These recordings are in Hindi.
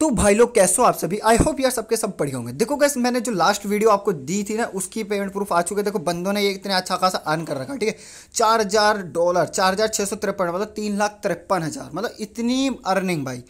तो भाई लोग कैसे हो आप सभी आई होप यार सबके सब पढ़े होंगे देखो गैस मैंने जो लास्ट वीडियो आपको दी थी ना उसकी पेमेंट प्रूफ आ चुके देखो बंदों ने ये इतना अच्छा खासा अर्न कर रखा ठीक है चार हजार डॉलर चार हजार छः सौ तिरपन मतलब तीन लाख तिरपन हज़ार मतलब इतनी अर्निंग भाई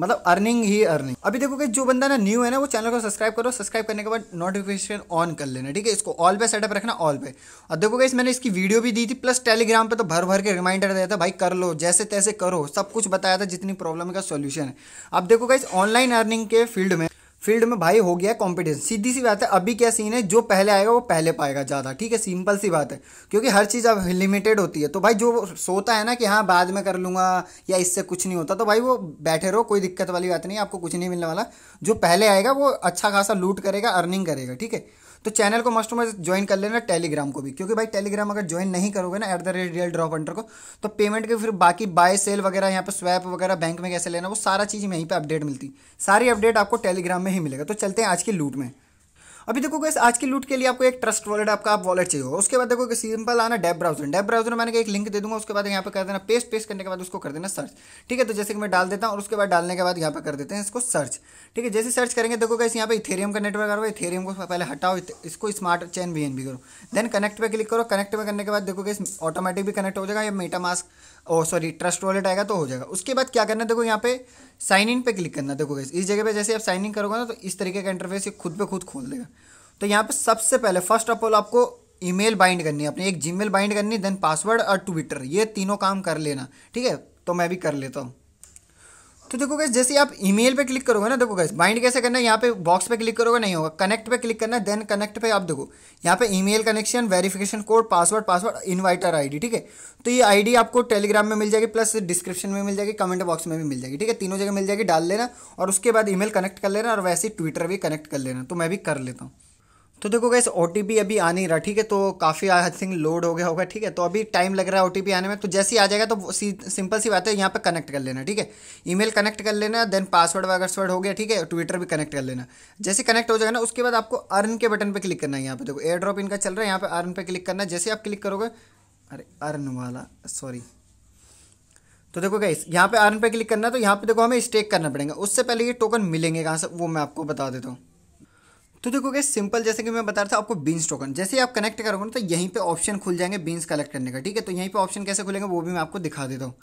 मतलब अर्निंग ही अर्निंग अभी देखो कि जो बंदा ना न्यू है ना वो चैनल को सब्सक्राइब करो सब्सक्राइब करने के बाद नोटिफिकेशन ऑन कर लेना ठीक है इसको ऑल पे सेटअप रखना ऑल पे और देखो इस मैंने इसकी वीडियो भी दी थी प्लस टेलीग्राम पे तो भर भर के रिमाइंडर दिया था भाई कर लो जैसे तैसे करो सब कुछ बताया था जितनी प्रॉब्लम का सोल्यूशन है अब देखो इस ऑनलाइन अर्निंग के फील्ड में फील्ड में भाई हो गया कॉम्पिटिशन सीधी सी बात है अभी क्या सीन है जो पहले आएगा वो पहले पाएगा ज़्यादा ठीक है सिंपल सी बात है क्योंकि हर चीज़ अब लिमिटेड होती है तो भाई जो सोता है ना कि हाँ बाद में कर लूँगा या इससे कुछ नहीं होता तो भाई वो बैठे रहो कोई दिक्कत वाली बात नहीं आपको कुछ नहीं मिलने वाला जो पहले आएगा वो अच्छा खासा लूट करेगा अर्निंग करेगा ठीक है तो चैनल को मस्ट मस्ट ज्वाइन कर लेना टेलीग्राम को भी क्योंकि भाई टेलीग्राम अगर ज्वाइन नहीं करोगे ना at the rate real drop under को तो पेमेंट के फिर बाकी बाय सेल वगैरह यहाँ पर स्वैप वगैरह बैंक में कैसे लेना वो सारा चीज़ यहीं पर अपडेट मिलती सारी अपडेट आपको टेलीग्राम में ही मिलेगा तो चलते हैं आज की लूट में अभी देखो गैस आज की लूट के लिए आपको एक ट्रस्ट वॉलेट आपका आप वॉलेट चाहिए उसके बाद देखो सिंपल आना डेब ब्राउजर डेप ब्राउजर मैंने एक लिंक दे दूंगा उसके बाद यहाँ पर कर देना पेस्ट पेस्ट करने के बाद उसको कर देना सर्च ठीक है तो जैसे कि मैं डाल देता हूँ और उसके बाद डालने के बाद यहाँ पर कर देते हैं इसको सर्च ठीक है जैसे सर्च करेंगे देखो कैसे यहाँ पे इथेरियम का नेटवर्क आ रहा है इथेरियम को पहले हटाओ इसको स्मार्ट चैन भी भी करो देन कनेक्ट पर क्लिक करो कनेक्ट में करने के बाद देखो कैसे ऑटोमेटिक भी कनेक्ट हो जाएगा या MetaMask oh sorry trust wallet आएगा तो हो जाएगा उसके बाद क्या करना देखो यहाँ पे साइन इन पे क्लिक करना देखो गैस इस जगह पे जैसे आप साइन इन करोगे ना तो इस तरीके का इंटरफेस ये खुद पे खुद खोल देगा तो यहाँ पे सबसे पहले फर्स्ट ऑफ ऑल आपको ईमेल बाइंड करनी है अपने एक जी बाइंड करनी देन पासवर्ड और ट्विटर ये तीनों काम कर लेना ठीक है तो मैं भी कर लेता हूँ तो देखो गैस जैसे आप ईमेल पे क्लिक करोगे ना देखो गैस बाइंड कैसे करना है यहाँ पे बॉक्स पे क्लिक करोगे नहीं होगा कनेक्ट पे क्लिक करना है देन कनेक्ट पे आप देखो यहाँ पे email connection verification code password password inviter ID ठीक है तो ये आईडी आपको टेलीग्राम में मिल जाएगी प्लस डिस्क्रिप्शन में मिल जाएगी कमेंट बॉक्स में भी मिल जाएगी ठीक है तीनों जगह मिल जाएगी डाल लेना और उसके बाद ई कनेक्ट कर लेना और वैसे ही ट्विटर भी कनेक्ट कर लेना तो मैं भी कर लेता हूँ तो देखो गैस ओ अभी आ नहीं रहा ठीक है तो काफ़ी आई थिंक लोड हो गया होगा ठीक है तो अभी टाइम लग रहा है ओ आने में तो जैसे ही आ जाएगा तो सी सिंपल सी बात है यहाँ पर कनेक्ट कर लेना ठीक है ईमेल कनेक्ट कर लेना देन पासवर्ड वगैरह हो गया ठीक है ट्विटर भी कनेक्ट कर लेना जैसे कनेक्ट हो जाएगा ना उसके बाद आपको अर्न के बटन पर क्लिक करना है यहाँ पर देखो एयर ड्रॉप इनका चल रहा है यहाँ पर अर्न पर क्लिक करना जैसे आप क्लिक करोगे अरे अर्न वाला सॉरी तो देखो गाइस यहाँ पर अर्न पर क्लिक करना है तो यहाँ पर देखो हमें स्टेक करना पड़ेगा उससे पहले ये टोकन मिलेंगे कहाँ से वो मैं आपको बता देता हूँ तो देखो गैस सिंपल जैसे कि मैं बता रहा था आपको बीन्स टोकन जैसे ही आप कनेक्ट करोगे ना तो यहीं पे ऑप्शन खुल जाएंगे बीन्स कलेक्ट करने का ठीक है तो यहीं पे ऑप्शन कैसे खुलेंगे वो भी मैं आपको दिखा देता हूँ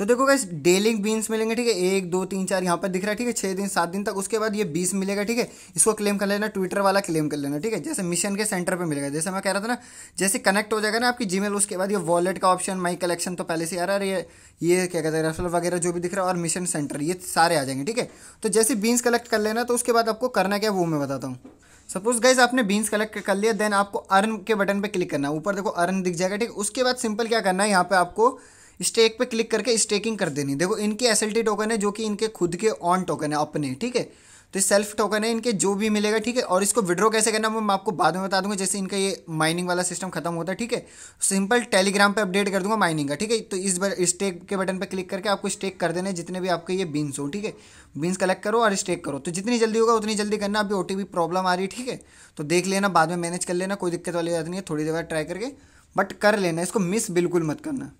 तो देखो गाइस डेली बीन्स मिलेंगे ठीक है एक दो तीन चार यहाँ पर दिख रहा है ठीक है छः दिन सात दिन तक उसके बाद ये बीस मिलेगा ठीक है इसको क्लेम कर लेना ट्विटर वाला क्लेम कर लेना ठीक है जैसे मिशन के सेंटर पर मिलेगा जैसे मैं कह रहा था ना जैसे कनेक्ट हो जाएगा ना आपकी जीमेल उसके बाद ये वॉलेट का ऑप्शन माई कलेक्शन तो पहले से आ रहा है ये क्या कहते हैं रेफरल वगैरह जो भी दिख रहा है और मिशन सेंटर ये सारे आ जाएंगे ठीक है तो जैसे बीन्स कलेक्ट कर लेना तो उसके बाद आपको करना क्या वो मैं बताता हूँ सपोज गाइज आपने बीन्स कलेक्ट कर लिया देन आपको अर्न के बटन पे क्लिक करना है ऊपर देखो अर्न दिख जाएगा ठीक उसके बाद सिंपल क्या करना है यहाँ पे आपको स्टेक पे क्लिक करके स्टेकिंग कर देनी देखो इनकी एस टोकन है जो कि इनके खुद के ऑन टोकन है अपने ठीक है तो सेल्फ टोकन है इनके जो भी मिलेगा ठीक है और इसको विड्रॉ कैसे करना मैं आपको बाद में बता दूंगा जैसे इनका ये माइनिंग वाला सिस्टम खत्म होता है ठीक है सिंपल टेलीग्राम पे अपडेट कर दूंगा माइनिंग का ठीक है तो इस बार स्टेक के बटन पे क्लिक करके आपको स्टेक कर देना है जितने भी आपके ये बीन्स हो ठीक है बीन्स कलेक्ट करो और स्टेक करो तो जितनी जल्दी होगा उतनी जल्दी करना अभी ओ प्रॉब्लम आ रही है ठीक है तो देख लेना बाद में मैनेज कर लेना कोई दिक्कत वाली बात नहीं है थोड़ी देर बाद ट्राई करके बट कर लेना इसको मिस बिल्कुल मत करना